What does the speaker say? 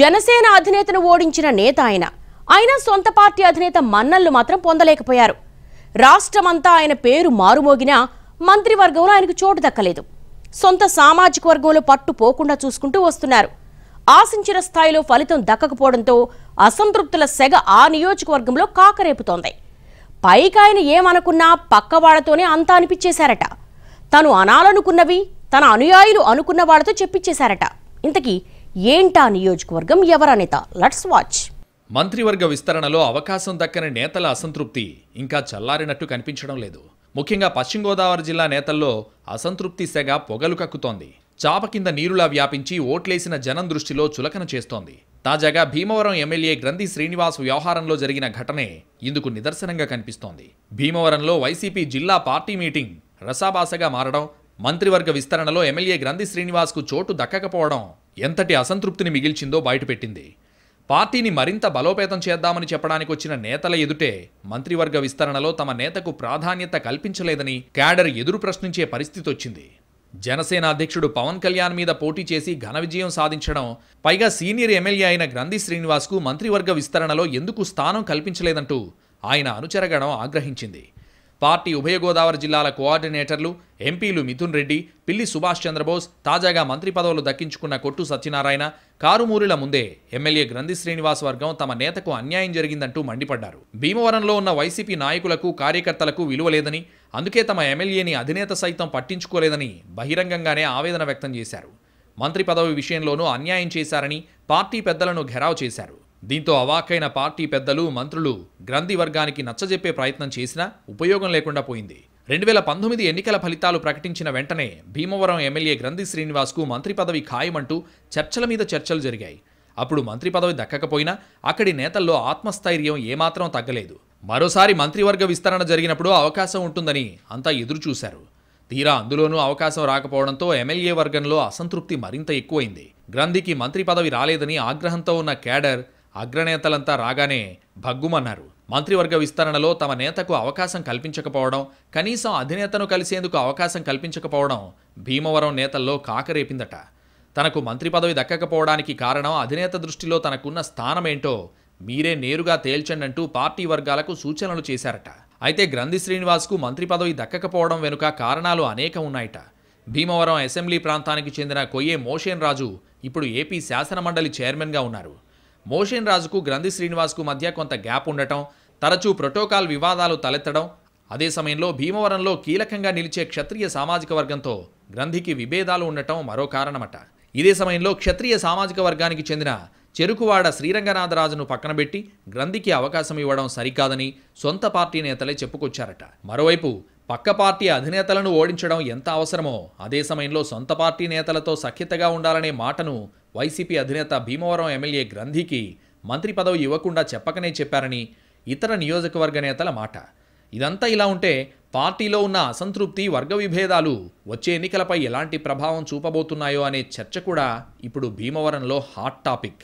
జనసేన అధినేతను ఓడించిన నేత ఆయన అయినా సొంత పార్టీ అధినేత మన్నల్లు మాత్రం పొందలేకపోయారు రాష్ట్రమంతా ఆయన పేరు మారుమోగినా మంత్రివర్గంలో ఆయనకు చోటు దక్కలేదు సొంత సామాజిక వర్గంలో పట్టుపోకుండా చూసుకుంటూ వస్తున్నారు ఆశించిన స్థాయిలో ఫలితం దక్కకపోవడంతో అసంతృప్తుల సెగ ఆ నియోజకవర్గంలో కాకరేపుతోంది పైకి ఆయన ఏమనుకున్నా పక్కవాళ్లతోనే అంతా అనిపించేశారట తను అనాలనుకున్నవి తన అనుయాయులు అనుకున్న వాళ్లతో చెప్పించేశారట ఇంతకీ ఏంటా నియోజకవర్గం ఎవరా నేత లెట్స్ వాచ్ మంత్రివర్గ విస్తరణలో అవకాశం దక్కని నేతల అసంతృప్తి ఇంకా చల్లారినట్టు కనిపించడం లేదు ముఖ్యంగా పశ్చిమ గోదావరి జిల్లా నేతల్లో అసంతృప్తి సెగ పొగలు కక్కుతోంది చాప కింద నీరులా వ్యాపించి ఓట్లేసిన జనం దృష్టిలో చులకన చేస్తోంది తాజాగా భీమవరం ఎమ్మెల్యే గ్రంథి శ్రీనివాస్ వ్యవహారంలో జరిగిన ఘటనే ఇందుకు నిదర్శనంగా కనిపిస్తోంది భీమవరంలో వైసీపీ జిల్లా పార్టీ మీటింగ్ రసాబాసగా మారడం మంత్రివర్గ విస్తరణలో ఎమ్మెల్యే గ్రంథి శ్రీనివాస్కు చోటు దక్కకపోవడం ఎంతటి అసంతృప్తిని మిగిల్చిందో బయటపెట్టింది పార్టీని మరింత బలోపేతం చేద్దామని చెప్పడానికి వచ్చిన నేతల ఎదుటే మంత్రివర్గ విస్తరణలో తమ నేతకు ప్రాధాన్యత కల్పించలేదని క్యాడర్ ఎదురు ప్రశ్నించే పరిస్థితి వచ్చింది జనసేన అధ్యక్షుడు పవన్ కళ్యాణ్ మీద పోటీ చేసి ఘన విజయం సాధించడం పైగా సీనియర్ ఎమ్మెల్యే అయిన గ్రంథి శ్రీనివాస్కు మంత్రివర్గ విస్తరణలో ఎందుకు స్థానం కల్పించలేదంటూ ఆయన అనుచరగణం ఆగ్రహించింది పార్టీ ఉభయ గోదావరి జిల్లాల కోఆర్డినేటర్లు ఎంపీలు మిథున్ రెడ్డి పిల్లి సుభాష్ చంద్రబోస్ తాజాగా మంత్రి పదవులు దక్కించుకున్న కొట్టు సత్యనారాయణ కారుమూరిల ముందే ఎమ్మెల్యే గ్రంథి శ్రీనివాస్ వర్గం తమ నేతకు అన్యాయం జరిగిందంటూ మండిపడ్డారు భీమవరంలో ఉన్న వైసీపీ నాయకులకు కార్యకర్తలకు విలువ లేదని అందుకే తమ ఎమ్మెల్యేని అధినేత సైతం పట్టించుకోలేదని బహిరంగంగానే ఆవేదన వ్యక్తం చేశారు మంత్రి పదవి విషయంలోనూ అన్యాయం చేశారని పార్టీ పెద్దలను ఘెరావ్ చేశారు దీంతో అవాకైన పార్టీ పెద్దలు మంత్రులు గ్రంథి వర్గానికి నచ్చజెప్పే ప్రయత్నం చేసినా ఉపయోగం లేకుండా పోయింది రెండు వేల పంతొమ్మిది ఎన్నికల ఫలితాలు ప్రకటించిన వెంటనే భీమవరం ఎమ్మెల్యే గ్రంథి శ్రీనివాస్కు మంత్రి పదవి ఖాయమంటూ చర్చల మీద చర్చలు జరిగాయి అప్పుడు మంత్రి పదవి దక్కకపోయినా అక్కడి నేతల్లో ఆత్మస్థైర్యం ఏమాత్రం తగ్గలేదు మరోసారి మంత్రివర్గ విస్తరణ జరిగినప్పుడు అవకాశం ఉంటుందని అంతా ఎదురుచూశారు తీరా అందులోనూ అవకాశం రాకపోవడంతో ఎమ్మెల్యే వర్గంలో అసంతృప్తి మరింత ఎక్కువైంది గ్రంథికి మంత్రి పదవి రాలేదని ఆగ్రహంతో ఉన్న క్యాడర్ అగ్రనేతలంతా రాగానే భగ్గుమన్నారు మంత్రివర్గ విస్తరణలో తమ నేతకు అవకాశం కల్పించకపోవడం కనీసం అధినేతను కలిసేందుకు అవకాశం కల్పించకపోవడం భీమవరం నేతల్లో కాకరేపిందట తనకు మంత్రి పదవి దక్కకపోవడానికి కారణం అధినేత దృష్టిలో తనకున్న స్థానమేంటో మీరే నేరుగా తేల్చండంటూ పార్టీ వర్గాలకు సూచనలు చేశారట అయితే గ్రంథి శ్రీనివాస్కు మంత్రి పదవి దక్కకపోవడం వెనుక కారణాలు అనేకం ఉన్నాయట భీమవరం అసెంబ్లీ ప్రాంతానికి చెందిన కొయ్యే మోషన్ రాజు ఇప్పుడు ఏపీ శాసనమండలి చైర్మన్గా ఉన్నారు మోషన్ రాజుకు గ్రంథి శ్రీనివాస్కు మధ్య కొంత గ్యాప్ ఉండటం తరచూ ప్రోటోకాల్ వివాదాలు తలెత్తడం అదే సమయంలో భీమవరంలో కీలకంగా నిలిచే క్షత్రియ సామాజిక వర్గంతో గ్రంథికి విభేదాలు ఉండటం మరో కారణమట ఇదే సమయంలో క్షత్రియ సామాజిక వర్గానికి చెందిన చెరుకువాడ శ్రీరంగనాథరాజును పక్కనబెట్టి గ్రంథికి అవకాశం ఇవ్వడం సరికాదని సొంత పార్టీ నేతలే చెప్పుకొచ్చారట మరోవైపు పక్క పార్టీ అధినేతలను ఓడించడం ఎంత అవసరమో అదే సమయంలో సొంత పార్టీ నేతలతో సఖ్యతగా ఉండాలనే మాటను వైసీపీ అధినేత భీమవరం ఎమ్మెల్యే గ్రంథికి మంత్రి పదవి ఇవ్వకుండా చెప్పకనే చెప్పారని ఇతర నియోజకవర్గ నేతల మాట ఇదంతా ఇలా ఉంటే పార్టీలో ఉన్న అసంతృప్తి వర్గ విభేదాలు వచ్చే ఎన్నికలపై ఎలాంటి ప్రభావం చూపబోతున్నాయో అనే చర్చ కూడా ఇప్పుడు భీమవరంలో హాట్ టాపిక్